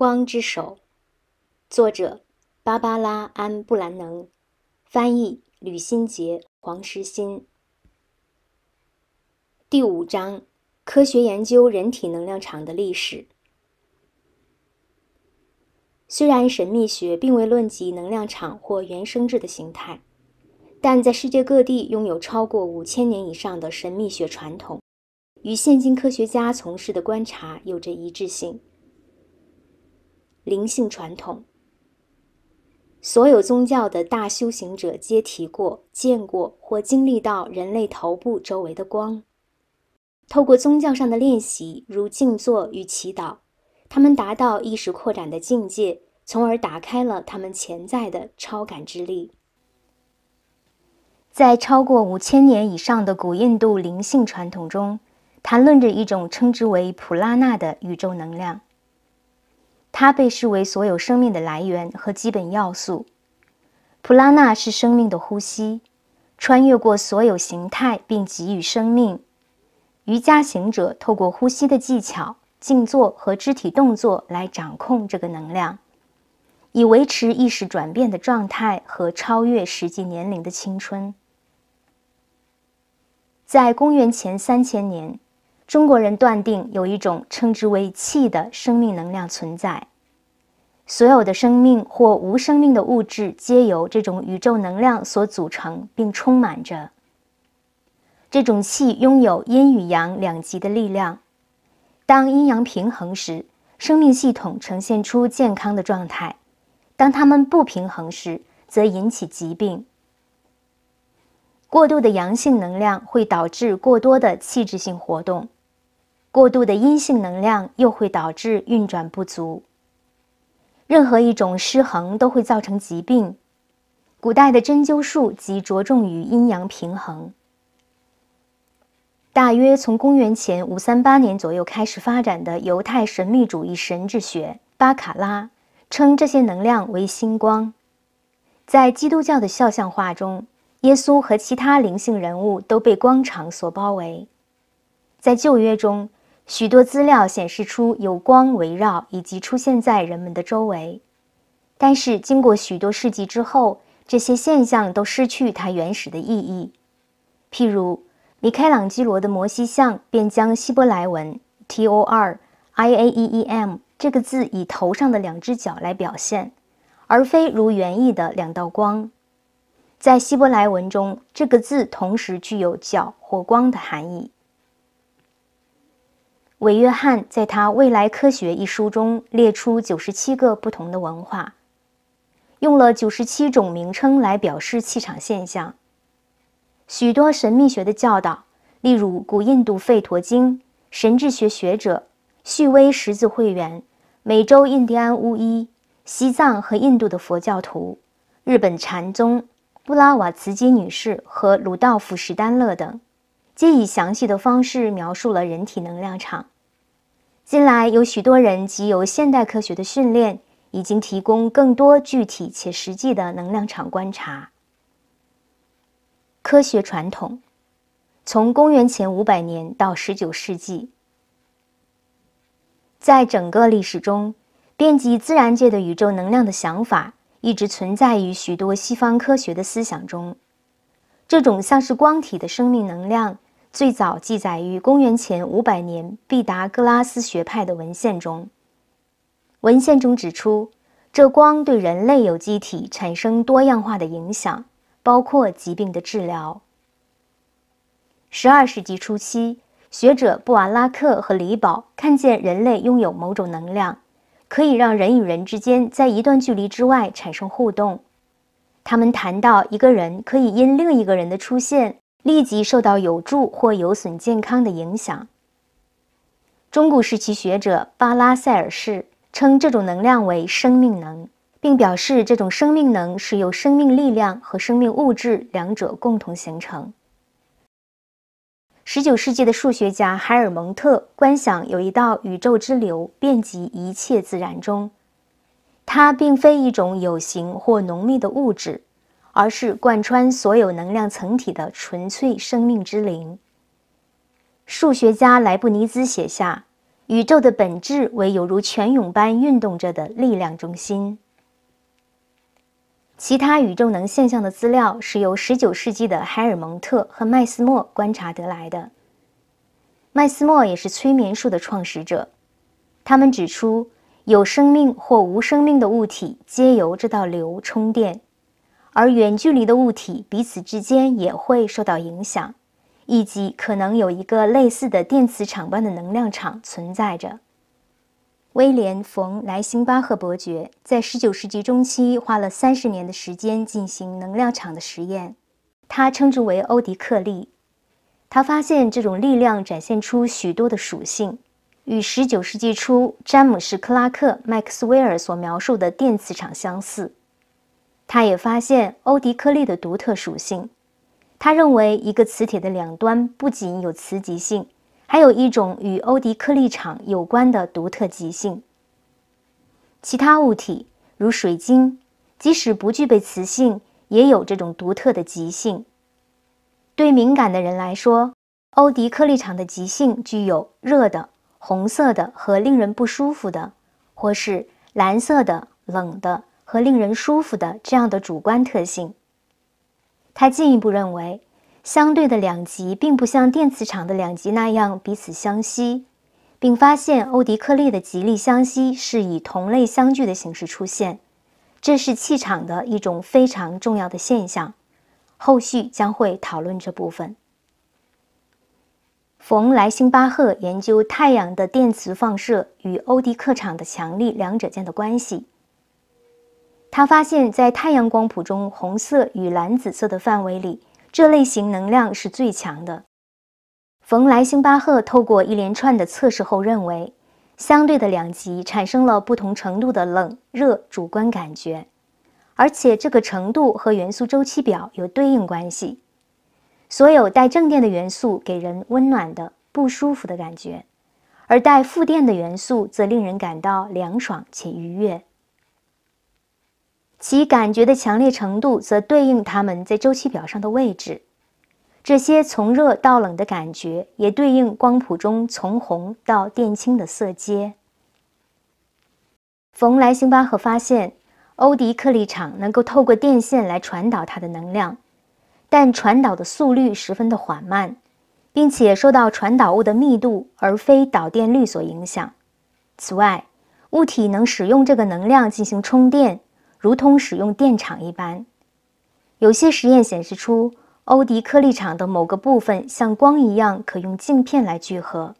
《光之手》，作者：芭芭拉·安·布兰能，翻译：吕新杰、黄时新。第五章：科学研究人体能量场的历史。虽然神秘学并未论及能量场或原生质的形态，但在世界各地拥有超过五千年以上的神秘学传统，与现今科学家从事的观察有着一致性。灵性传统，所有宗教的大修行者皆提过、见过或经历到人类头部周围的光。透过宗教上的练习，如静坐与祈祷，他们达到意识扩展的境界，从而打开了他们潜在的超感知力。在超过五千年以上的古印度灵性传统中，谈论着一种称之为普拉纳的宇宙能量。它被视为所有生命的来源和基本要素。普拉纳是生命的呼吸，穿越过所有形态并给予生命。瑜伽行者透过呼吸的技巧、静坐和肢体动作来掌控这个能量，以维持意识转变的状态和超越实际年龄的青春。在公元前三千年。中国人断定有一种称之为气的生命能量存在，所有的生命或无生命的物质皆由这种宇宙能量所组成，并充满着。这种气拥有阴与阳两极的力量，当阴阳平衡时，生命系统呈现出健康的状态；当它们不平衡时，则引起疾病。过度的阳性能量会导致过多的器质性活动。过度的阴性能量又会导致运转不足。任何一种失衡都会造成疾病。古代的针灸术即着重于阴阳平衡。大约从公元前五三八年左右开始发展的犹太神秘主义神智学，巴卡拉称这些能量为星光。在基督教的肖像画中，耶稣和其他灵性人物都被光场所包围。在旧约中。许多资料显示出有光围绕以及出现在人们的周围，但是经过许多世纪之后，这些现象都失去它原始的意义。譬如，米开朗基罗的摩西像便将希伯来文 T O R I A E E M 这个字以头上的两只脚来表现，而非如原意的两道光。在希伯来文中，这个字同时具有脚或光的含义。韦约翰在他《未来科学》一书中列出九十七个不同的文化，用了九十七种名称来表示气场现象。许多神秘学的教导，例如古印度吠陀经、神智学学者、旭威十字会员、美洲印第安巫医、西藏和印度的佛教徒、日本禅宗、布拉瓦茨基女士和鲁道夫·史丹勒等，皆以详细的方式描述了人体能量场。近来有许多人，即由现代科学的训练，已经提供更多具体且实际的能量场观察。科学传统从公元前五百年到十九世纪，在整个历史中，遍及自然界的宇宙能量的想法一直存在于许多西方科学的思想中。这种像是光体的生命能量。最早记载于公元前五百年毕达哥拉斯学派的文献中。文献中指出，这光对人类有机体产生多样化的影响，包括疾病的治疗。十二世纪初期，学者布瓦拉克和李宝看见人类拥有某种能量，可以让人与人之间在一段距离之外产生互动。他们谈到，一个人可以因另一个人的出现。立即受到有助或有损健康的影响。中古时期学者巴拉塞尔士称这种能量为生命能，并表示这种生命能是由生命力量和生命物质两者共同形成。十九世纪的数学家海尔蒙特观想有一道宇宙之流遍及一切自然中，它并非一种有形或浓密的物质。而是贯穿所有能量层体的纯粹生命之灵。数学家莱布尼兹写下：“宇宙的本质为有如泉涌般运动着的力量中心。”其他宇宙能现象的资料是由19世纪的海尔蒙特和麦斯默观察得来的。麦斯默也是催眠术的创始者。他们指出，有生命或无生命的物体皆由这道流充电。而远距离的物体彼此之间也会受到影响，以及可能有一个类似的电磁场般的能量场存在着。威廉·冯·莱辛巴赫伯爵在19世纪中期花了30年的时间进行能量场的实验，他称之为欧迪克力。他发现这种力量展现出许多的属性，与19世纪初詹姆斯·克拉克·麦克斯韦尔所描述的电磁场相似。他也发现欧迪颗粒的独特属性。他认为，一个磁铁的两端不仅有磁极性，还有一种与欧迪颗粒场有关的独特极性。其他物体，如水晶，即使不具备磁性，也有这种独特的极性。对敏感的人来说，欧迪颗粒场的极性具有热的、红色的和令人不舒服的，或是蓝色的、冷的。和令人舒服的这样的主观特性，他进一步认为，相对的两极并不像电磁场的两极那样彼此相吸，并发现欧迪克利的极力相吸是以同类相聚的形式出现，这是气场的一种非常重要的现象。后续将会讨论这部分。冯莱辛巴赫研究太阳的电磁放射与欧迪克场的强力两者间的关系。他发现，在太阳光谱中，红色与蓝紫色的范围里，这类型能量是最强的。冯莱辛巴赫透过一连串的测试后认为，相对的两极产生了不同程度的冷热主观感觉，而且这个程度和元素周期表有对应关系。所有带正电的元素给人温暖的不舒服的感觉，而带负电的元素则令人感到凉爽且愉悦。其感觉的强烈程度则对应它们在周期表上的位置。这些从热到冷的感觉也对应光谱中从红到靛青的色阶。冯莱辛巴赫发现，欧迪克力场能够透过电线来传导它的能量，但传导的速率十分的缓慢，并且受到传导物的密度而非导电率所影响。此外，物体能使用这个能量进行充电。如同使用电场一般，有些实验显示出欧迪颗粒场的某个部分像光一样，可用镜片来聚合；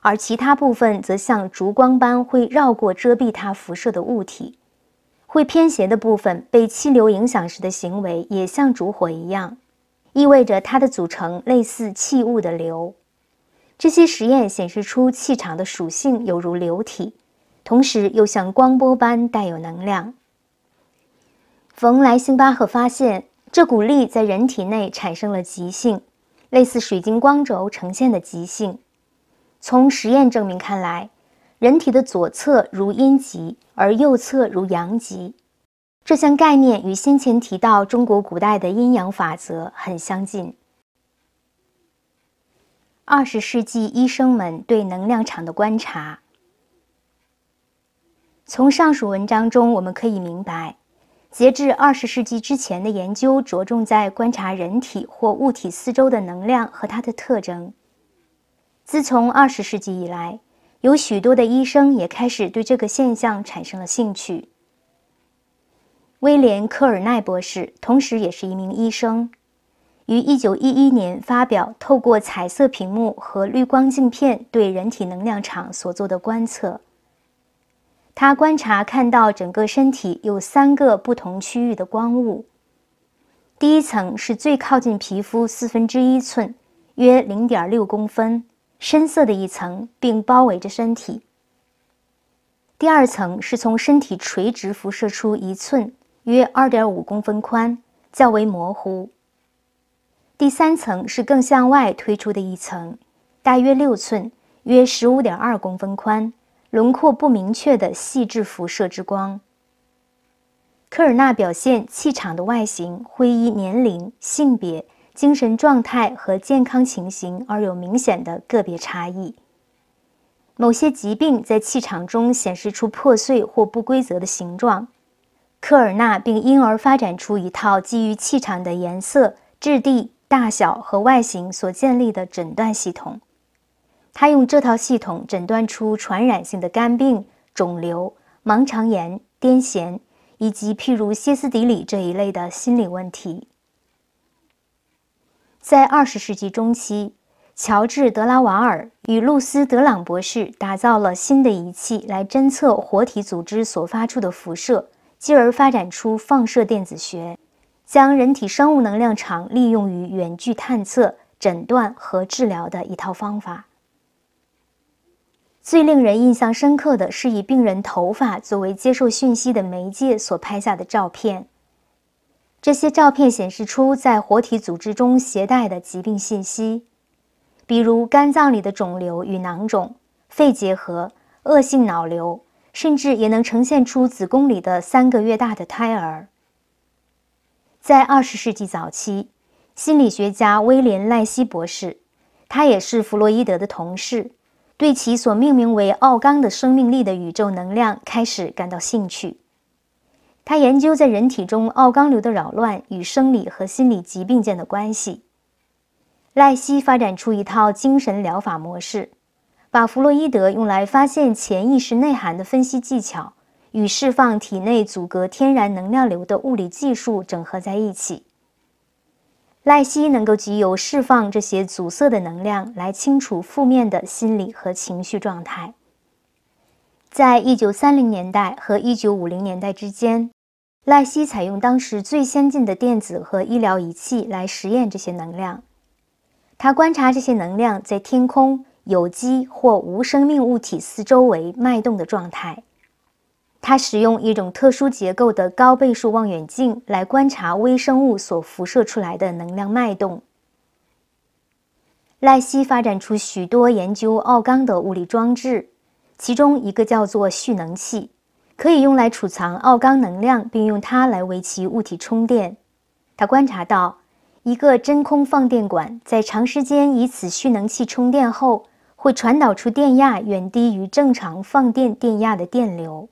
而其他部分则像烛光般会绕过遮蔽它辐射的物体。会偏斜的部分被气流影响时的行为也像烛火一样，意味着它的组成类似气雾的流。这些实验显示出气场的属性犹如流体，同时又像光波般带有能量。冯莱辛巴赫发现，这股力在人体内产生了极性，类似水晶光轴呈现的极性。从实验证明看来，人体的左侧如阴极，而右侧如阳极。这项概念与先前提到中国古代的阴阳法则很相近。二十世纪，医生们对能量场的观察。从上述文章中，我们可以明白。截至二十世纪之前的研究，着重在观察人体或物体四周的能量和它的特征。自从二十世纪以来，有许多的医生也开始对这个现象产生了兴趣。威廉·科尔奈博士，同时也是一名医生，于一九一一年发表透过彩色屏幕和绿光镜片对人体能量场所做的观测。他观察看到整个身体有三个不同区域的光雾，第一层是最靠近皮肤四分之一寸，约零点六公分深色的一层，并包围着身体。第二层是从身体垂直辐射出一寸，约二点五公分宽，较为模糊。第三层是更向外推出的一层，大约六寸，约十五点二公分宽。轮廓不明确的细致辐射之光。科尔纳表现气场的外形会依年龄、性别、精神状态和健康情形而有明显的个别差异。某些疾病在气场中显示出破碎或不规则的形状。科尔纳并因而发展出一套基于气场的颜色、质地、大小和外形所建立的诊断系统。他用这套系统诊断出传染性的肝病、肿瘤、盲肠炎、癫痫，以及譬如歇斯底里这一类的心理问题。在二十世纪中期，乔治·德拉瓦尔与露丝·德朗博士打造了新的仪器来侦测活体组织所发出的辐射，继而发展出放射电子学，将人体生物能量场利用于远距探测、诊断和治疗的一套方法。最令人印象深刻的是，以病人头发作为接受讯息的媒介所拍下的照片。这些照片显示出在活体组织中携带的疾病信息，比如肝脏里的肿瘤与囊肿、肺结核、恶性脑瘤，甚至也能呈现出子宫里的三个月大的胎儿。在二十世纪早期，心理学家威廉赖希博士，他也是弗洛伊德的同事。对其所命名为奥刚的生命力的宇宙能量开始感到兴趣。他研究在人体中奥刚流的扰乱与生理和心理疾病间的关系。赖希发展出一套精神疗法模式，把弗洛伊德用来发现潜意识内涵的分析技巧与释放体内阻隔天然能量流的物理技术整合在一起。赖希能够藉由释放这些阻塞的能量，来清除负面的心理和情绪状态。在一九三零年代和一九五零年代之间，赖希采用当时最先进的电子和医疗仪器来实验这些能量。他观察这些能量在天空、有机或无生命物体四周围脉动的状态。它使用一种特殊结构的高倍数望远镜来观察微生物所辐射出来的能量脉动。赖希发展出许多研究奥刚的物理装置，其中一个叫做蓄能器，可以用来储藏奥刚能量，并用它来为其物体充电。他观察到，一个真空放电管在长时间以此蓄能器充电后，会传导出电压远低于正常放电电压的电流。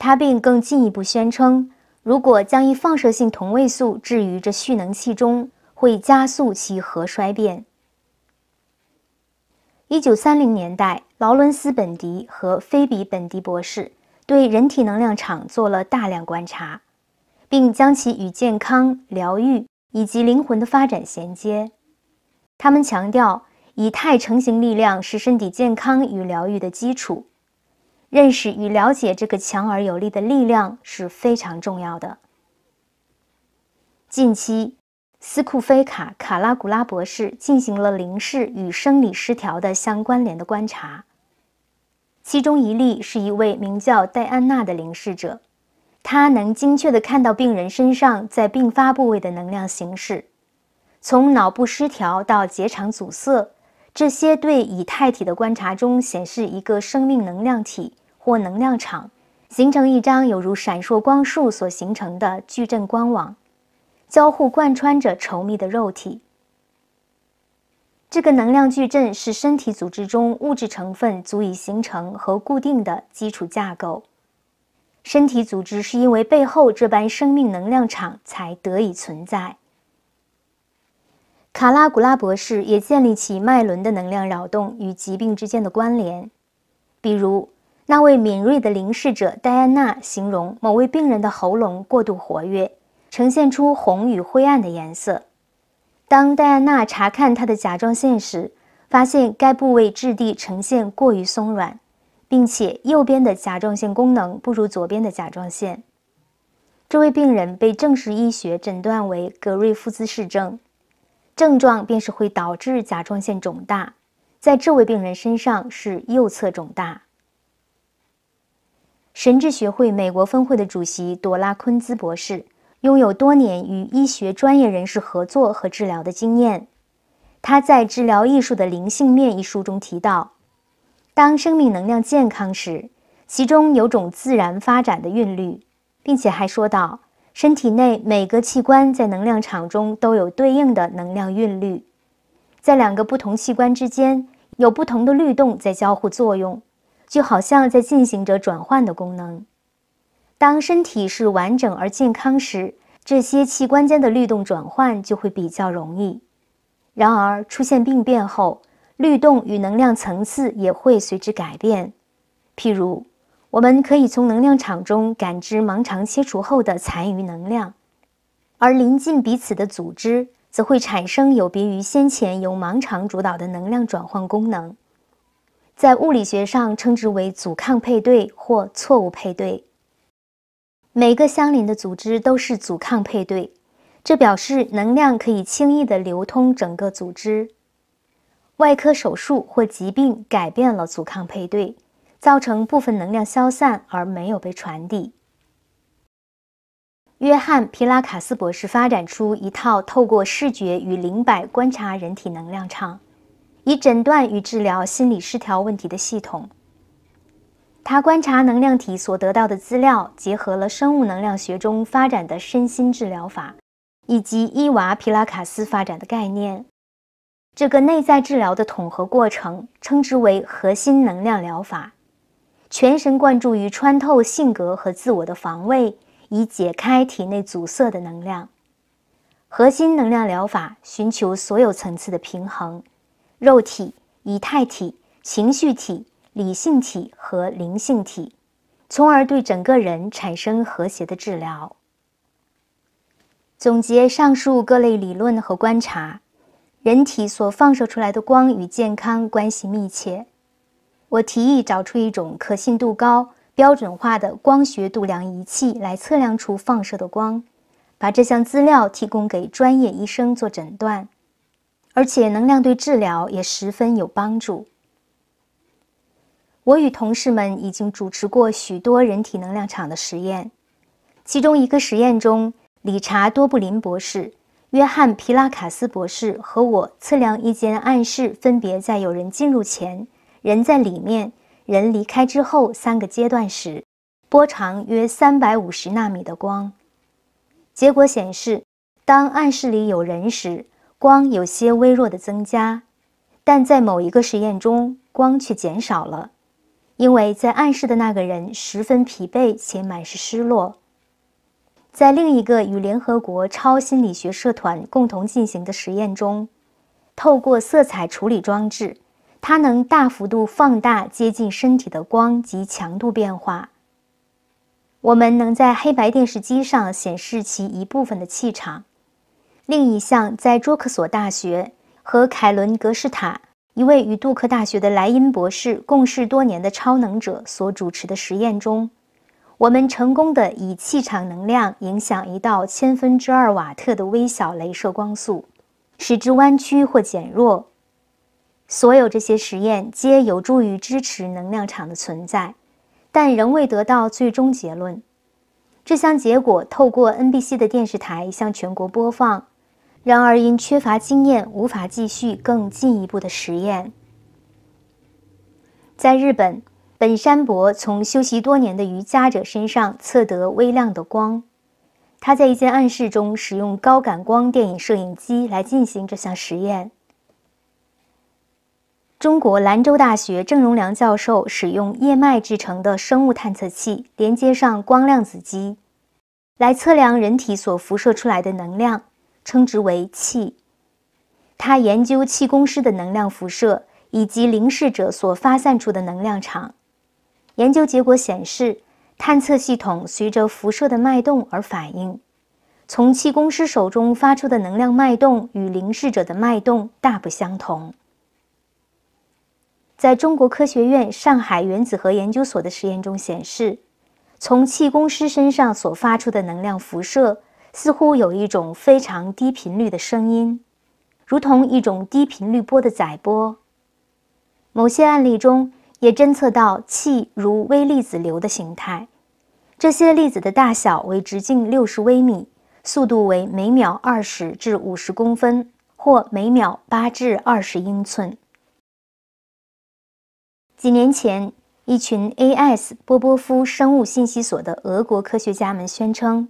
他并更进一步宣称，如果将一放射性同位素置于这蓄能器中，会加速其核衰变。一九三零年代，劳伦斯·本迪和菲比·本迪博士对人体能量场做了大量观察，并将其与健康、疗愈以及灵魂的发展衔接。他们强调，以太成型力量是身体健康与疗愈的基础。认识与了解这个强而有力的力量是非常重要的。近期，斯库菲卡卡拉古拉博士进行了灵视与生理失调的相关联的观察，其中一例是一位名叫戴安娜的灵视者，她能精确的看到病人身上在病发部位的能量形式，从脑部失调到结肠阻塞，这些对以太体的观察中显示一个生命能量体。或能量场，形成一张有如闪烁光束所形成的矩阵光网，交互贯穿着稠密的肉体。这个能量矩阵是身体组织中物质成分足以形成和固定的基础架构。身体组织是因为背后这般生命能量场才得以存在。卡拉古拉博士也建立起脉轮的能量扰动与疾病之间的关联，比如。那位敏锐的凝视者戴安娜形容某位病人的喉咙过度活跃，呈现出红与灰暗的颜色。当戴安娜查看他的甲状腺时，发现该部位质地呈现过于松软，并且右边的甲状腺功能不如左边的甲状腺。这位病人被正式医学诊断为格瑞夫兹氏症，症状便是会导致甲状腺肿大，在这位病人身上是右侧肿大。神智学会美国分会的主席朵拉·昆兹博士拥有多年与医学专业人士合作和治疗的经验。他在《治疗艺术的灵性面》一书中提到，当生命能量健康时，其中有种自然发展的韵律，并且还说到，身体内每个器官在能量场中都有对应的能量韵律，在两个不同器官之间有不同的律动在交互作用。就好像在进行着转换的功能。当身体是完整而健康时，这些器官间的律动转换就会比较容易。然而，出现病变后，律动与能量层次也会随之改变。譬如，我们可以从能量场中感知盲肠切除后的残余能量，而临近彼此的组织则会产生有别于先前由盲肠主导的能量转换功能。在物理学上称之为阻抗配对或错误配对。每个相邻的组织都是阻抗配对，这表示能量可以轻易地流通整个组织。外科手术或疾病改变了阻抗配对，造成部分能量消散而没有被传递。约翰·皮拉卡斯博士发展出一套透过视觉与灵摆观察人体能量场。以诊断与治疗心理失调问题的系统。他观察能量体所得到的资料，结合了生物能量学中发展的身心治疗法，以及伊娃·皮拉卡斯发展的概念。这个内在治疗的统合过程，称之为核心能量疗法。全神贯注于穿透性格和自我的防卫，以解开体内阻塞的能量。核心能量疗法寻求所有层次的平衡。肉体、以太体、情绪体、理性体和灵性体，从而对整个人产生和谐的治疗。总结上述各类理论和观察，人体所放射出来的光与健康关系密切。我提议找出一种可信度高、标准化的光学度量仪器来测量出放射的光，把这项资料提供给专业医生做诊断。而且能量对治疗也十分有帮助。我与同事们已经主持过许多人体能量场的实验，其中一个实验中，理查·多布林博士、约翰·皮拉卡斯博士和我测量一间暗室，分别在有人进入前、人在里面、人离开之后三个阶段时，波长约三百五十纳米的光。结果显示，当暗室里有人时，光有些微弱的增加，但在某一个实验中，光却减少了，因为在暗示的那个人十分疲惫且满是失落。在另一个与联合国超心理学社团共同进行的实验中，透过色彩处理装置，它能大幅度放大接近身体的光及强度变化。我们能在黑白电视机上显示其一部分的气场。另一项在卓克索大学和凯伦·格什塔一位与杜克大学的莱茵博士共事多年的超能者所主持的实验中，我们成功地以气场能量影响一道千分之二瓦特的微小镭射光束，使之弯曲或减弱。所有这些实验皆有助于支持能量场的存在，但仍未得到最终结论。这项结果透过 NBC 的电视台向全国播放。然而，因缺乏经验，无法继续更进一步的实验。在日本，本山博从修习多年的瑜伽者身上测得微量的光。他在一间暗室中，使用高感光电影摄影机来进行这项实验。中国兰州大学郑荣良教授使用叶脉制成的生物探测器，连接上光量子机，来测量人体所辐射出来的能量。称之为气，他研究气功师的能量辐射以及凝视者所发散出的能量场。研究结果显示，探测系统随着辐射的脉动而反应。从气功师手中发出的能量脉动与凝视者的脉动大不相同。在中国科学院上海原子核研究所的实验中显示，从气功师身上所发出的能量辐射。似乎有一种非常低频率的声音，如同一种低频率波的载波。某些案例中也侦测到气如微粒子流的形态，这些粒子的大小为直径六十微米，速度为每秒二十至五十公分或每秒八至二十英寸。几年前，一群 A.S. 波波夫生物信息所的俄国科学家们宣称。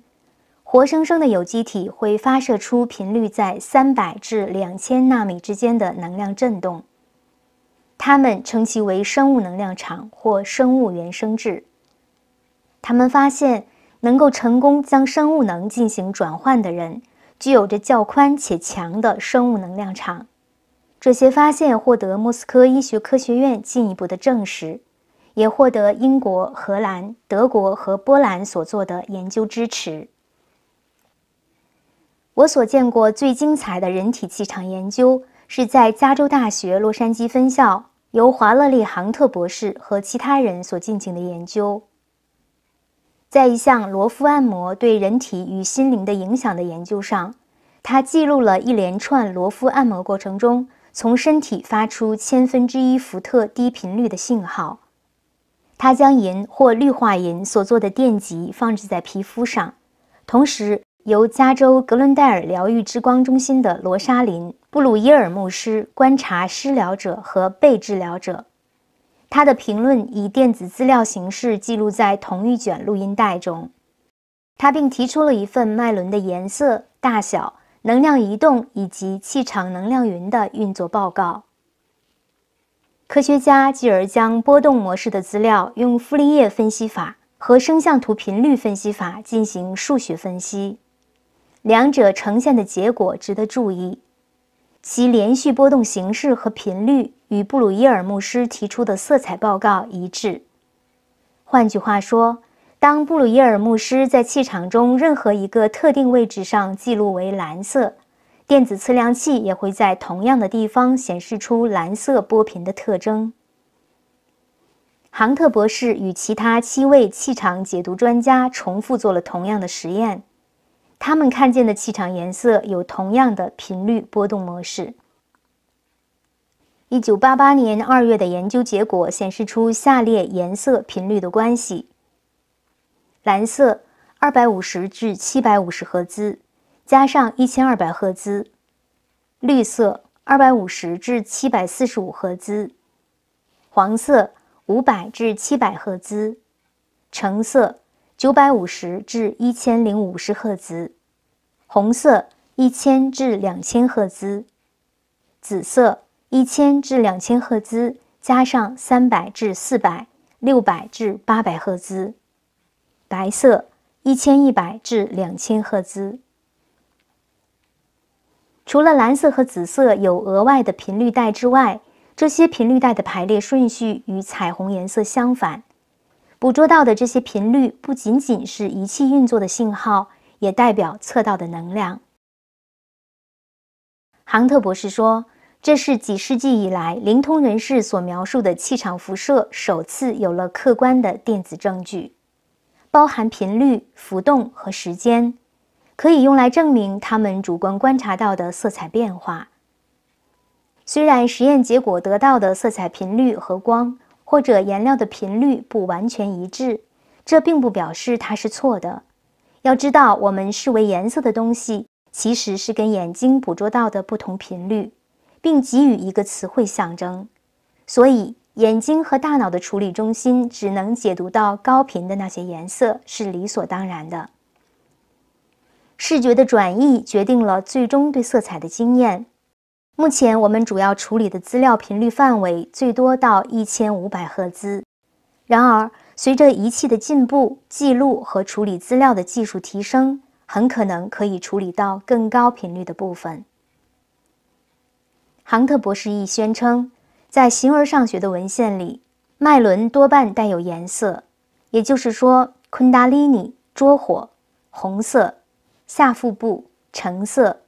活生生的有机体会发射出频率在三百至两千纳米之间的能量振动，他们称其为生物能量场或生物原生质。他们发现，能够成功将生物能进行转换的人，具有着较宽且强的生物能量场。这些发现获得莫斯科医学科学院进一步的证实，也获得英国、荷兰、德国和波兰所做的研究支持。我所见过最精彩的人体气场研究，是在加州大学洛杉矶分校由华勒利·杭特博士和其他人所进行的研究。在一项罗夫按摩对人体与心灵的影响的研究上，他记录了一连串罗夫按摩过程中从身体发出千分之一伏特低频率的信号。他将银或氯化银所做的电极放置在皮肤上，同时。由加州格伦戴尔疗愈之光中心的罗莎琳·布鲁伊尔牧师观察失疗者和被治疗者，他的评论以电子资料形式记录在同一卷录音带中。他并提出了一份脉轮的颜色、大小、能量移动以及气场能量云的运作报告。科学家继而将波动模式的资料用傅立叶分析法和声像图频率分析法进行数学分析。两者呈现的结果值得注意，其连续波动形式和频率与布鲁伊尔牧师提出的色彩报告一致。换句话说，当布鲁伊尔牧师在气场中任何一个特定位置上记录为蓝色，电子测量器也会在同样的地方显示出蓝色波频的特征。杭特博士与其他七位气场解读专家重复做了同样的实验。他们看见的气场颜色有同样的频率波动模式。一九八八年二月的研究结果显示出下列颜色频率的关系：蓝色二百五十至七百五十赫兹，加上一千二百赫兹；绿色二百五十至七百四十五赫兹；黄色五百至七百赫兹；橙色。九百五十至一千零五十赫兹，红色一千至两千赫兹，紫色一千至两千赫兹，加上三百至四百、六百至八百赫兹，白色一千一百至两千赫兹。除了蓝色和紫色有额外的频率带之外，这些频率带的排列顺序与彩虹颜色相反。捕捉到的这些频率不仅仅是仪器运作的信号，也代表测到的能量。杭特博士说：“这是几世纪以来灵通人士所描述的气场辐射首次有了客观的电子证据，包含频率、浮动和时间，可以用来证明他们主观观察到的色彩变化。”虽然实验结果得到的色彩频率和光。或者颜料的频率不完全一致，这并不表示它是错的。要知道，我们视为颜色的东西，其实是跟眼睛捕捉到的不同频率，并给予一个词汇象征。所以，眼睛和大脑的处理中心只能解读到高频的那些颜色，是理所当然的。视觉的转移决定了最终对色彩的经验。目前我们主要处理的资料频率范围最多到一千五百赫兹。然而，随着仪器的进步，记录和处理资料的技术提升，很可能可以处理到更高频率的部分。杭特博士亦宣称，在形而上学的文献里，脉轮多半带有颜色，也就是说，昆达里尼捉火红色，下腹部橙色，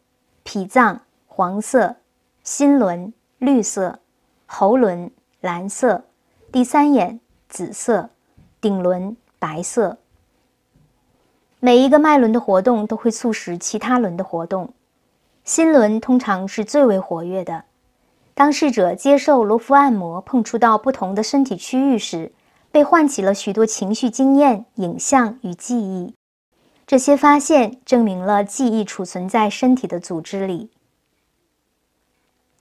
脾脏黄色。心轮绿色，喉轮蓝色，第三眼紫色，顶轮白色。每一个脉轮的活动都会促使其他轮的活动。心轮通常是最为活跃的。当逝者接受罗浮按摩，碰触到不同的身体区域时，被唤起了许多情绪经验、影像与记忆。这些发现证明了记忆储存在身体的组织里。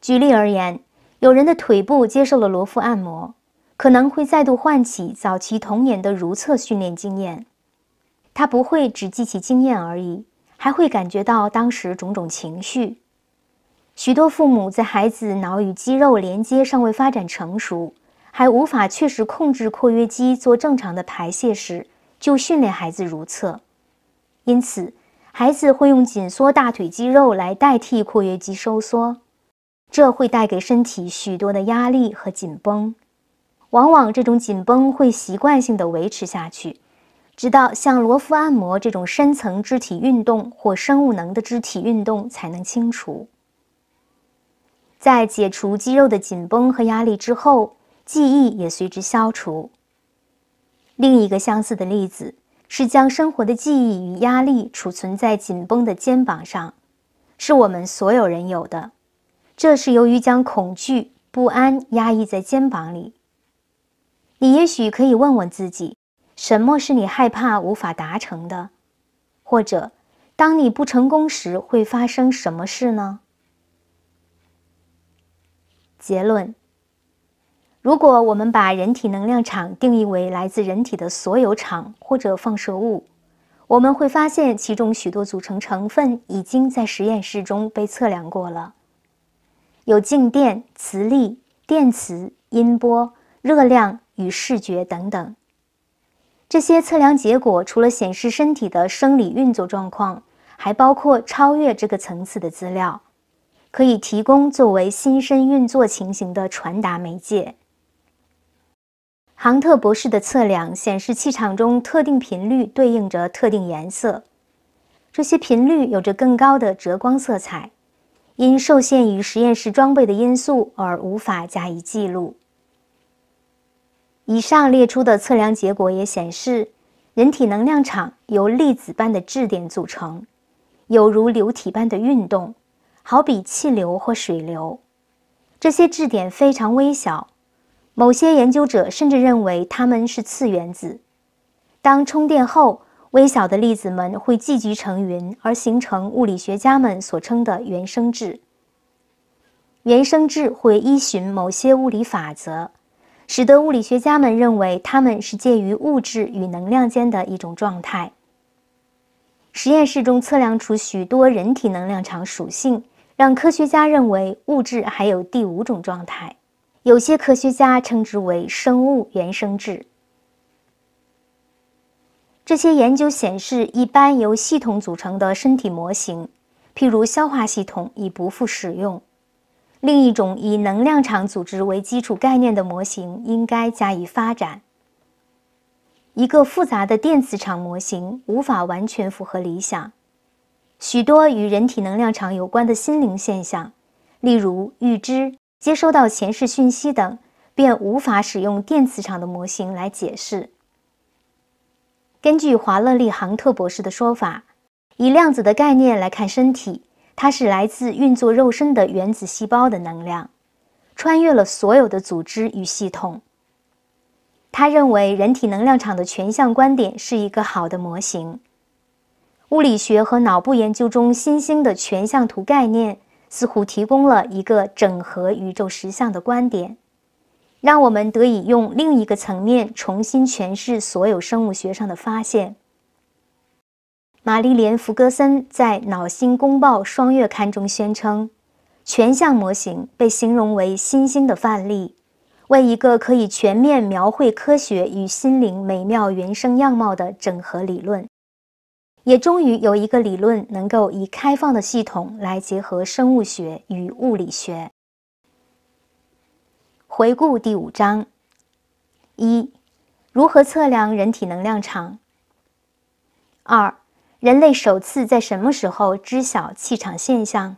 举例而言，有人的腿部接受了罗夫按摩，可能会再度唤起早期童年的如厕训练经验。他不会只记起经验而已，还会感觉到当时种种情绪。许多父母在孩子脑与肌肉连接尚未发展成熟，还无法确实控制括约肌做正常的排泄时，就训练孩子如厕，因此孩子会用紧缩大腿肌肉来代替括约肌收缩。这会带给身体许多的压力和紧绷，往往这种紧绷会习惯性的维持下去，直到像罗夫按摩这种深层肢体运动或生物能的肢体运动才能清除。在解除肌肉的紧绷和压力之后，记忆也随之消除。另一个相似的例子是将生活的记忆与压力储存在紧绷的肩膀上，是我们所有人有的。这是由于将恐惧、不安压抑在肩膀里。你也许可以问问自己：什么是你害怕无法达成的？或者，当你不成功时，会发生什么事呢？结论：如果我们把人体能量场定义为来自人体的所有场或者放射物，我们会发现其中许多组成成分已经在实验室中被测量过了。有静电、磁力、电磁、音波、热量与视觉等等。这些测量结果除了显示身体的生理运作状况，还包括超越这个层次的资料，可以提供作为心身运作情形的传达媒介。杭特博士的测量显示，气场中特定频率对应着特定颜色，这些频率有着更高的折光色彩。因受限于实验室装备的因素而无法加以记录。以上列出的测量结果也显示，人体能量场由粒子般的质点组成，有如流体般的运动，好比气流或水流。这些质点非常微小，某些研究者甚至认为它们是次原子。当充电后。微小的粒子们会聚集成云，而形成物理学家们所称的原生质。原生质会依循某些物理法则，使得物理学家们认为它们是介于物质与能量间的一种状态。实验室中测量出许多人体能量场属性，让科学家认为物质还有第五种状态，有些科学家称之为生物原生质。这些研究显示，一般由系统组成的身体模型，譬如消化系统，已不复使用。另一种以能量场组织为基础概念的模型应该加以发展。一个复杂的电磁场模型无法完全符合理想。许多与人体能量场有关的心灵现象，例如预知、接收到前世讯息等，便无法使用电磁场的模型来解释。根据华勒利·杭特博士的说法，以量子的概念来看身体，它是来自运作肉身的原子细胞的能量，穿越了所有的组织与系统。他认为人体能量场的全向观点是一个好的模型。物理学和脑部研究中新兴的全向图概念似乎提供了一个整合宇宙实相的观点。让我们得以用另一个层面重新诠释所有生物学上的发现。玛丽莲·福格森在《脑心公报》双月刊中宣称，全像模型被形容为新兴的范例，为一个可以全面描绘科学与心灵美妙原生样貌的整合理论。也终于有一个理论能够以开放的系统来结合生物学与物理学。回顾第五章：一、如何测量人体能量场？二、人类首次在什么时候知晓气场现象？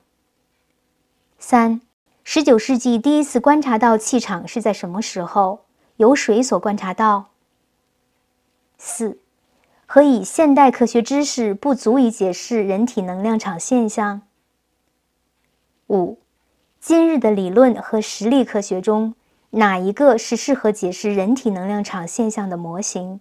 三、十九世纪第一次观察到气场是在什么时候？由谁所观察到？四、何以现代科学知识不足以解释人体能量场现象？五、今日的理论和实力科学中？哪一个是适合解释人体能量场现象的模型？